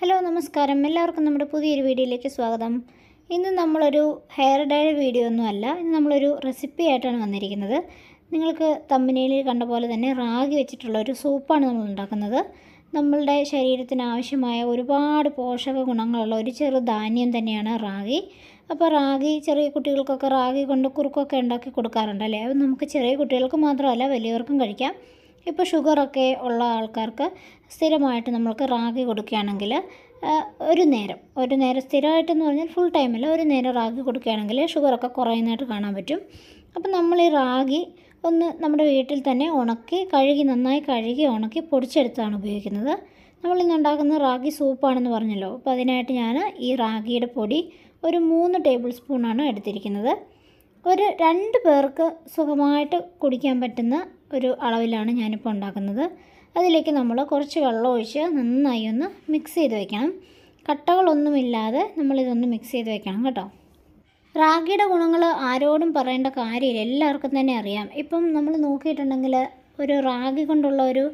hello നമസ്കാരം എല്ലാവർക്കും നമ്മുടെ പുതിയൊരു വീഡിയോയിലേക്ക് സ്വാഗതം ഇന്ന് നമ്മളൊരു ഹെയർ ഡൈയുടെ വീഡിയോ ഒന്നുമല്ല ഇന്ന് നമ്മളൊരു റെസിപ്പി ആയിട്ടാണ് വന്നിരിക്കുന്നത് നിങ്ങൾക്ക് തമ്പനിയിൽ കണ്ട പോലെ തന്നെ റാഗി വെച്ചിട്ടുള്ള ഒരു സൂപ്പാണ് നമ്മൾ ഉണ്ടാക്കുന്നത് നമ്മളുടെ ശരീരത്തിന് ആവശ്യമായ ഒരുപാട് പോഷക ഗുണങ്ങളുള്ള ഒരു ചെറു ധാന്യം തന്നെയാണ് റാഗി അപ്പോൾ റാഗി ചെറിയ കുട്ടികൾക്കൊക്കെ റാഗി കൊണ്ട് കുറുക്കൊക്കെ ഉണ്ടാക്കി കൊടുക്കാറുണ്ടല്ലേ അത് നമുക്ക് ചെറിയ കുട്ടികൾക്ക് മാത്രമല്ല വലിയവർക്കും കഴിക്കാം ഇപ്പോൾ ഷുഗറൊക്കെ ഉള്ള ആൾക്കാർക്ക് സ്ഥിരമായിട്ട് നമ്മൾക്ക് റാഗി കൊടുക്കുകയാണെങ്കിൽ ഒരു നേരം ഒരു നേരം സ്ഥിരമായിട്ടെന്ന് പറഞ്ഞാൽ ഫുൾ ടൈമിൽ ഒരു നേരം റാഗി കൊടുക്കുകയാണെങ്കിൽ ഷുഗറൊക്കെ കുറയുന്നതായിട്ട് കാണാൻ പറ്റും അപ്പം നമ്മൾ ഈ റാഗി ഒന്ന് നമ്മുടെ വീട്ടിൽ തന്നെ ഉണക്കി കഴുകി നന്നായി കഴുകി ഉണക്കി പൊടിച്ചെടുത്താണ് ഉപയോഗിക്കുന്നത് നമ്മൾ ഇന്ന് ഉണ്ടാക്കുന്ന റാഗി സൂപ്പാണെന്ന് പറഞ്ഞല്ലോ അപ്പോൾ അതിനായിട്ട് ഞാൻ ഈ റാഗിയുടെ പൊടി ഒരു മൂന്ന് ടേബിൾ സ്പൂണാണ് എടുത്തിരിക്കുന്നത് ഒരു രണ്ട് പേർക്ക് സുഖമായിട്ട് കുടിക്കാൻ പറ്റുന്ന ഒരു അളവിലാണ് ഞാനിപ്പോൾ ഉണ്ടാക്കുന്നത് അതിലേക്ക് നമ്മൾ കുറച്ച് വെള്ളം ഒഴിച്ച് നന്നായി ഒന്ന് മിക്സ് ചെയ്ത് വെക്കണം കട്ടകളൊന്നുമില്ലാതെ നമ്മളിതൊന്ന് മിക്സ് ചെയ്ത് വെക്കണം കേട്ടോ റാഗിയുടെ ഗുണങ്ങൾ ആരോടും പറയേണ്ട കാര്യമില്ല എല്ലാവർക്കും തന്നെ അറിയാം ഇപ്പം നമ്മൾ നോക്കിയിട്ടുണ്ടെങ്കിൽ ഒരു റാഗി കൊണ്ടുള്ള ഒരു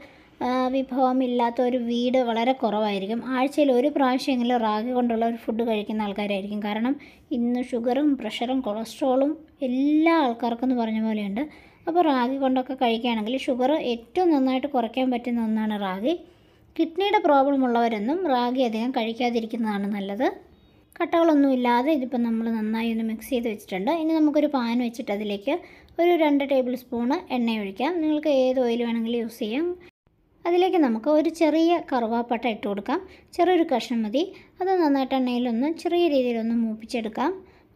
വിഭവം ഇല്ലാത്ത ഒരു വീട് വളരെ കുറവായിരിക്കും ആഴ്ചയിൽ ഒരു പ്രാവശ്യമെങ്കിലും റാഗി കൊണ്ടുള്ള ഒരു ഫുഡ് കഴിക്കുന്ന ആൾക്കാരായിരിക്കും കാരണം ഇന്ന് ഷുഗറും പ്രഷറും കൊളസ്ട്രോളും എല്ലാ ആൾക്കാർക്കും എന്ന് പറഞ്ഞ പോലെയുണ്ട് അപ്പോൾ റാഗി കൊണ്ടൊക്കെ കഴിക്കുകയാണെങ്കിൽ ഷുഗർ ഏറ്റവും നന്നായിട്ട് കുറയ്ക്കാൻ പറ്റുന്ന ഒന്നാണ് റാഗി കിഡ്നിയുടെ പ്രോബ്ലം ഉള്ളവരൊന്നും റാഗി അധികം കഴിക്കാതിരിക്കുന്നതാണ് നല്ലത് കട്ടകളൊന്നും ഇല്ലാതെ ഇതിപ്പോൾ നമ്മൾ നന്നായി ഒന്ന് മിക്സ് ചെയ്ത് വെച്ചിട്ടുണ്ട് ഇനി നമുക്കൊരു പാൻ വെച്ചിട്ട് അതിലേക്ക് ഒരു രണ്ട് ടേബിൾ സ്പൂണ് എണ്ണ ഒഴിക്കാം നിങ്ങൾക്ക് ഏത് ഓയിൽ വേണമെങ്കിലും യൂസ് ചെയ്യാം അതിലേക്ക് നമുക്ക് ഒരു ചെറിയ കറുവാപ്പട്ട ഇട്ട് കൊടുക്കാം ചെറിയൊരു കഷ്ണം മതി അത് നന്നായിട്ട് എണ്ണയിലൊന്ന് ചെറിയ രീതിയിലൊന്ന് മൂപ്പിച്ചെടുക്കാം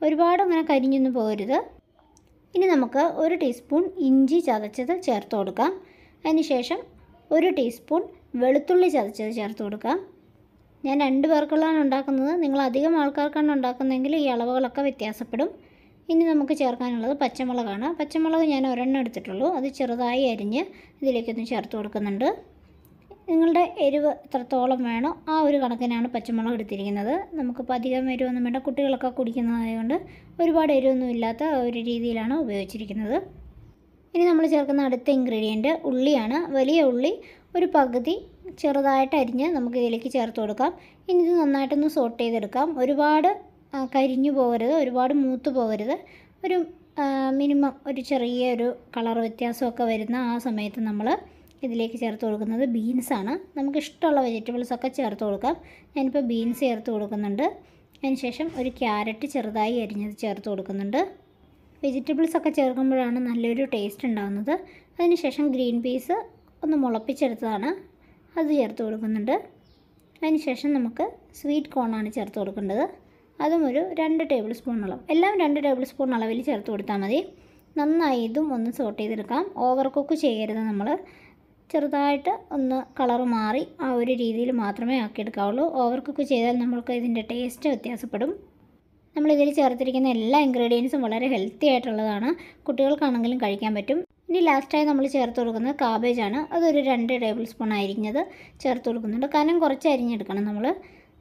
ഒരുപാട് അങ്ങനെ കരിഞ്ഞൊന്നും പോകരുത് ഇനി നമുക്ക് ഒരു ടീസ്പൂൺ ഇഞ്ചി ചതച്ചത് ചേർത്ത് കൊടുക്കാം അതിനുശേഷം ഒരു ടീസ്പൂൺ വെളുത്തുള്ളി ചതച്ചത് ചേർത്ത് കൊടുക്കാം ഞാൻ രണ്ട് പേർക്കുള്ളതാണ് ഉണ്ടാക്കുന്നത് നിങ്ങൾ അധികം ആൾക്കാർക്കാണ് ഉണ്ടാക്കുന്നതെങ്കിൽ ഈ അളവുകളൊക്കെ വ്യത്യാസപ്പെടും ഇനി നമുക്ക് ചേർക്കാനുള്ളത് പച്ചമുളകാണ് പച്ചമുളക് ഞാൻ ഒരെണ്ണം എടുത്തിട്ടുള്ളൂ അത് ചെറുതായി അരിഞ്ഞ് ഇതിലേക്കൊന്ന് ചേർത്ത് കൊടുക്കുന്നുണ്ട് നിങ്ങളുടെ എരിവ് എത്രത്തോളം വേണോ ആ ഒരു കണക്കിനാണ് പച്ചമുളക് എടുത്തിരിക്കുന്നത് നമുക്കിപ്പോൾ അധികം എരിവൊന്നും വേണ്ട കുട്ടികളൊക്കെ കുടിക്കുന്നതായതുകൊണ്ട് ഒരുപാട് എരിവൊന്നും ഇല്ലാത്ത ഒരു രീതിയിലാണ് ഉപയോഗിച്ചിരിക്കുന്നത് ഇനി നമ്മൾ ചേർക്കുന്ന അടുത്ത ഇൻഗ്രീഡിയൻറ്റ് ഉള്ളിയാണ് വലിയ ഉള്ളി ഒരു പകുതി ചെറുതായിട്ട് അരിഞ്ഞ് നമുക്ക് ഇതിലേക്ക് ചേർത്ത് കൊടുക്കാം ഇനി ഇത് നന്നായിട്ടൊന്ന് സോട്ട് ചെയ്തെടുക്കാം ഒരുപാട് കരിഞ്ഞു പോകരുത് ഒരുപാട് മൂത്ത് പോകരുത് ഒരു മിനിമം ഒരു ചെറിയൊരു കളർ വ്യത്യാസമൊക്കെ വരുന്ന ആ സമയത്ത് നമ്മൾ ഇതിലേക്ക് ചേർത്ത് കൊടുക്കുന്നത് ബീൻസാണ് നമുക്ക് ഇഷ്ടമുള്ള വെജിറ്റബിൾസ് ഒക്കെ ചേർത്ത് കൊടുക്കാം ഞാനിപ്പോൾ ബീൻസ് ചേർത്ത് കൊടുക്കുന്നുണ്ട് അതിനുശേഷം ഒരു ക്യാരറ്റ് ചെറുതായി അരിഞ്ഞത് ചേർത്ത് കൊടുക്കുന്നുണ്ട് വെജിറ്റബിൾസ് ഒക്കെ ചേർക്കുമ്പോഴാണ് നല്ലൊരു ടേസ്റ്റ് ഉണ്ടാകുന്നത് അതിനുശേഷം ഗ്രീൻ പീസ് ഒന്ന് മുളപ്പിച്ചെടുത്തതാണ് അത് ചേർത്ത് കൊടുക്കുന്നുണ്ട് അതിനുശേഷം നമുക്ക് സ്വീറ്റ് കോണാണ് ചേർത്ത് കൊടുക്കേണ്ടത് അതും ഒരു രണ്ട് ടേബിൾ സ്പൂൺ അളവ് എല്ലാം രണ്ട് ടേബിൾ സ്പൂൺ അളവിൽ ചേർത്ത് കൊടുത്താൽ മതി നന്നായി ഇതും ഒന്ന് സോട്ട് ചെയ്തെടുക്കാം ഓവർ കുക്ക് ചെയ്യരുത് നമ്മൾ ചെറുതായിട്ട് ഒന്ന് കളർ മാറി ആ ഒരു രീതിയിൽ മാത്രമേ ആക്കിയെടുക്കാവുള്ളൂ ഓവർ കുക്ക് ചെയ്താൽ നമ്മൾക്ക് ഇതിൻ്റെ ടേസ്റ്റ് വ്യത്യാസപ്പെടും നമ്മളിതിൽ ചേർത്തിരിക്കുന്ന എല്ലാ ഇൻഗ്രീഡിയൻസും വളരെ ഹെൽത്തി ആയിട്ടുള്ളതാണ് കുട്ടികൾക്കാണെങ്കിലും കഴിക്കാൻ പറ്റും ഇനി ലാസ്റ്റായി നമ്മൾ ചേർത്ത് കൊടുക്കുന്നത് കാബേജ് ആണ് അതൊരു രണ്ട് ടേബിൾ സ്പൂൺ അരിഞ്ഞത് ചേർത്ത് കൊടുക്കുന്നുണ്ട് കനം കുറച്ച് അരിഞ്ഞെടുക്കണം നമ്മൾ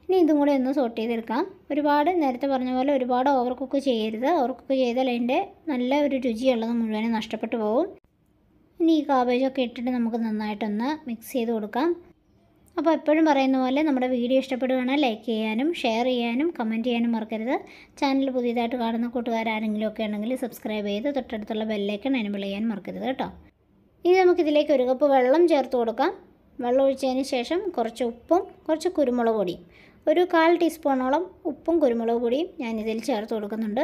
ഇനി ഇതും കൂടി ഒന്ന് സോട്ട് ചെയ്തെടുക്കാം ഒരുപാട് നേരത്തെ പറഞ്ഞ പോലെ ഒരുപാട് ഓവർ കുക്ക് ചെയ്യരുത് ഓവർ കുക്ക് ചെയ്താൽ അതിൻ്റെ നല്ല ഒരു രുചിയുള്ളത് മുഴുവനും നഷ്ടപ്പെട്ടു പോകും ഇനി ഈ കാബേജൊക്കെ ഇട്ടിട്ട് നമുക്ക് നന്നായിട്ടൊന്ന് മിക്സ് ചെയ്ത് കൊടുക്കാം അപ്പോൾ എപ്പോഴും പറയുന്ന പോലെ നമ്മുടെ വീഡിയോ ഇഷ്ടപ്പെടുകയാണെങ്കിൽ ലൈക്ക് ചെയ്യാനും ഷെയർ ചെയ്യാനും കമൻറ്റ് ചെയ്യാനും മറക്കരുത് ചാനൽ പുതിയതായിട്ട് കാണുന്ന ഒക്കെ ആണെങ്കിൽ സബ്സ്ക്രൈബ് ചെയ്ത് തൊട്ടടുത്തുള്ള ബെല്ലേക്കൺ എനബിൾ ചെയ്യാൻ മറക്കരുത് കേട്ടോ ഇനി നമുക്കിതിലേക്ക് ഒരു കപ്പ് വെള്ളം ചേർത്ത് കൊടുക്കാം വെള്ളം ഒഴിച്ചതിന് ശേഷം കുറച്ച് ഉപ്പും കുറച്ച് കുരുമുളക് പൊടിയും ഒരു കാൽ ടീസ്പൂണോളം ഉപ്പും കുരുമുളക് പൊടിയും ഞാനിതിൽ ചേർത്ത് കൊടുക്കുന്നുണ്ട്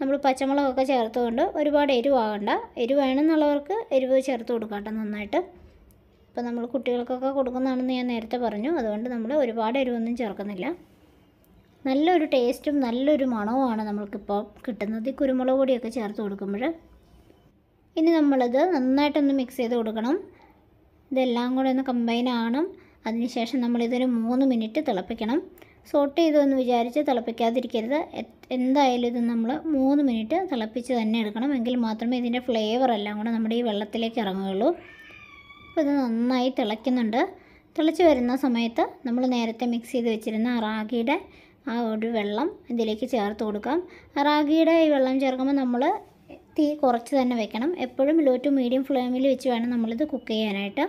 നമ്മൾ പച്ചമുളകൊക്കെ ചേർത്തുകൊണ്ട് ഒരുപാട് എരിവാകണ്ട എരിവ് വേണമെന്നുള്ളവർക്ക് എരിവ് ചേർത്ത് കൊടുക്കട്ടെ നന്നായിട്ട് ഇപ്പോൾ നമ്മൾ കുട്ടികൾക്കൊക്കെ കൊടുക്കുന്നതാണെന്ന് ഞാൻ നേരത്തെ പറഞ്ഞു അതുകൊണ്ട് നമ്മൾ ഒരുപാട് എരിവൊന്നും ചേർക്കുന്നില്ല നല്ലൊരു ടേസ്റ്റും നല്ലൊരു മണവുമാണ് നമ്മൾക്കിപ്പോൾ കിട്ടുന്നത് ഈ കുരുമുളക് പൊടിയൊക്കെ ചേർത്ത് കൊടുക്കുമ്പോൾ ഇനി നമ്മളിത് നന്നായിട്ടൊന്ന് മിക്സ് ചെയ്ത് കൊടുക്കണം ഇതെല്ലാം കൂടെ ഒന്ന് കമ്പൈൻ ആകണം അതിനുശേഷം നമ്മളിതൊരു മൂന്ന് മിനിറ്റ് തിളപ്പിക്കണം സോട്ട് എന്ന് വിചാരിച്ച് തിളപ്പിക്കാതിരിക്കരുത് എന്തായാലും ഇത് നമ്മൾ മൂന്ന് മിനിറ്റ് തിളപ്പിച്ച് തന്നെ എടുക്കണം എങ്കിൽ മാത്രമേ ഇതിൻ്റെ ഫ്ലേവർ എല്ലാം കൂടെ നമ്മുടെ ഈ വെള്ളത്തിലേക്ക് ഇറങ്ങുകയുള്ളൂ അപ്പോൾ ഇത് നന്നായി തിളയ്ക്കുന്നുണ്ട് തിളച്ച് വരുന്ന സമയത്ത് നമ്മൾ നേരത്തെ മിക്സ് ചെയ്ത് വെച്ചിരുന്ന റാഗിയുടെ ആ ഒരു വെള്ളം ഇതിലേക്ക് ചേർത്ത് കൊടുക്കാം റാഗിയുടെ ഈ വെള്ളം ചേർക്കുമ്പോൾ നമ്മൾ തീ കുറച്ച് തന്നെ വെക്കണം എപ്പോഴും ലോ ടു മീഡിയം ഫ്ലെയിമിൽ വെച്ച് വേണം നമ്മളിത് കുക്ക് ചെയ്യാനായിട്ട്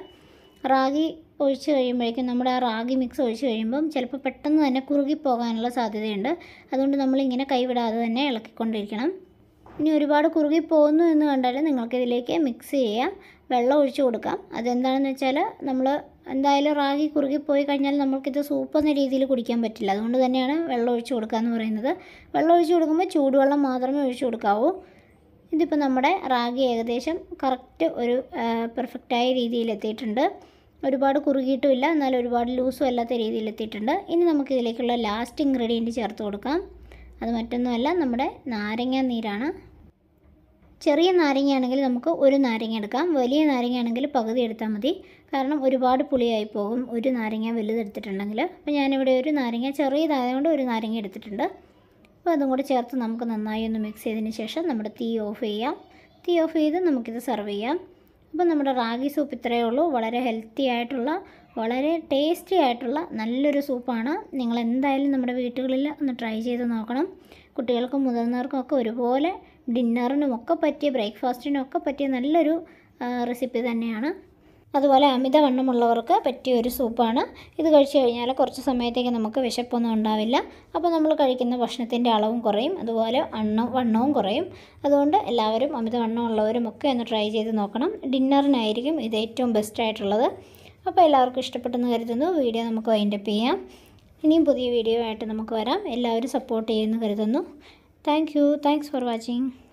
റാഗി ഒഴിച്ച് കഴിയുമ്പോഴേക്കും നമ്മുടെ ആ റാഗി മിക്സ് ഒഴിച്ച് കഴിയുമ്പം ചിലപ്പോൾ പെട്ടെന്ന് തന്നെ കുറുകി പോകാനുള്ള സാധ്യതയുണ്ട് അതുകൊണ്ട് നമ്മളിങ്ങനെ കൈവിടാതെ തന്നെ ഇളക്കിക്കൊണ്ടിരിക്കണം ഇനി ഒരുപാട് കുറുകി പോകുന്നു എന്ന് കണ്ടാൽ നിങ്ങൾക്കിതിലേക്ക് മിക്സ് ചെയ്യാം വെള്ളം ഒഴിച്ചു കൊടുക്കാം അതെന്താണെന്ന് വെച്ചാൽ നമ്മൾ എന്തായാലും റാഗി കുറുകി പോയി കഴിഞ്ഞാൽ നമുക്കിത് സൂപ്പ് എന്ന രീതിയിൽ കുടിക്കാൻ പറ്റില്ല അതുകൊണ്ട് തന്നെയാണ് വെള്ളം ഒഴിച്ചു കൊടുക്കുക എന്ന് പറയുന്നത് വെള്ളം ഒഴിച്ചു കൊടുക്കുമ്പോൾ ചൂടുവെള്ളം മാത്രമേ ഒഴിച്ചു കൊടുക്കാവൂ ഇതിപ്പോൾ നമ്മുടെ റാഗി ഏകദേശം കറക്റ്റ് ഒരു പെർഫെക്റ്റായ രീതിയിൽ എത്തിയിട്ടുണ്ട് ഒരുപാട് കുറുകിയിട്ടുമില്ല എന്നാൽ ഒരുപാട് ലൂസും അല്ലാത്ത രീതിയിൽ എത്തിയിട്ടുണ്ട് ഇനി നമുക്ക് ഇതിലേക്കുള്ള ലാസ്റ്റ് ഇൻഗ്രീഡിയൻറ്റ് ചേർത്ത് കൊടുക്കാം അത് മറ്റൊന്നുമല്ല നമ്മുടെ നാരങ്ങ നീരാണ് ചെറിയ നാരങ്ങയാണെങ്കിൽ നമുക്ക് ഒരു നാരങ്ങ എടുക്കാം വലിയ നാരങ്ങയാണെങ്കിൽ പകുതി എടുത്താൽ മതി കാരണം ഒരുപാട് പുളിയായി പോകും ഒരു നാരങ്ങ വലുതെടുത്തിട്ടുണ്ടെങ്കിൽ അപ്പോൾ ഞാനിവിടെ ഒരു നാരങ്ങ ചെറിയതായതുകൊണ്ട് ഒരു നാരങ്ങ എടുത്തിട്ടുണ്ട് അപ്പോൾ അതും കൂടി ചേർത്ത് നമുക്ക് നന്നായി ഒന്ന് മിക്സ് ചെയ്തതിന് ശേഷം നമ്മുടെ തീ ഓഫ് ചെയ്യാം തീ ഓഫ് ചെയ്ത് നമുക്കിത് സെർവ് ചെയ്യാം അപ്പോൾ നമ്മുടെ റാഗി സൂപ്പ് ഇത്രയേ ഉള്ളൂ വളരെ ഹെൽത്തി ആയിട്ടുള്ള വളരെ ടേസ്റ്റി ആയിട്ടുള്ള നല്ലൊരു സൂപ്പാണ് നിങ്ങൾ എന്തായാലും നമ്മുടെ വീട്ടുകളിൽ ഒന്ന് ട്രൈ ചെയ്ത് നോക്കണം കുട്ടികൾക്കും മുതിർന്നവർക്കും ഒക്കെ ഒരുപോലെ ഡിന്നറിനുമൊക്കെ പറ്റിയ ബ്രേക്ക്ഫാസ്റ്റിനും ഒക്കെ പറ്റിയ നല്ലൊരു റെസിപ്പി തന്നെയാണ് അതുപോലെ അമിതവണ്ണമുള്ളവർക്ക് പറ്റിയ ഒരു സൂപ്പാണ് ഇത് കഴിച്ചു കഴിഞ്ഞാൽ കുറച്ച് സമയത്തേക്ക് നമുക്ക് വിശപ്പൊന്നും ഉണ്ടാവില്ല അപ്പോൾ നമ്മൾ കഴിക്കുന്ന ഭക്ഷണത്തിൻ്റെ അളവും കുറയും അതുപോലെ അണ്ണ വണ്ണവും കുറയും അതുകൊണ്ട് എല്ലാവരും അമിതവണ്ണമുള്ളവരും ഒക്കെ ഒന്ന് ട്രൈ ചെയ്ത് നോക്കണം ഡിന്നറിനായിരിക്കും ഇത് ഏറ്റവും ബെസ്റ്റായിട്ടുള്ളത് അപ്പോൾ എല്ലാവർക്കും ഇഷ്ടപ്പെട്ടെന്ന് കരുതുന്നു വീഡിയോ നമുക്ക് വൈൻഡപ്പ് ചെയ്യാം ഇനിയും പുതിയ വീഡിയോ ആയിട്ട് നമുക്ക് വരാം എല്ലാവരും സപ്പോർട്ട് ചെയ്യുമെന്ന് കരുതുന്നു thank you thanks for watching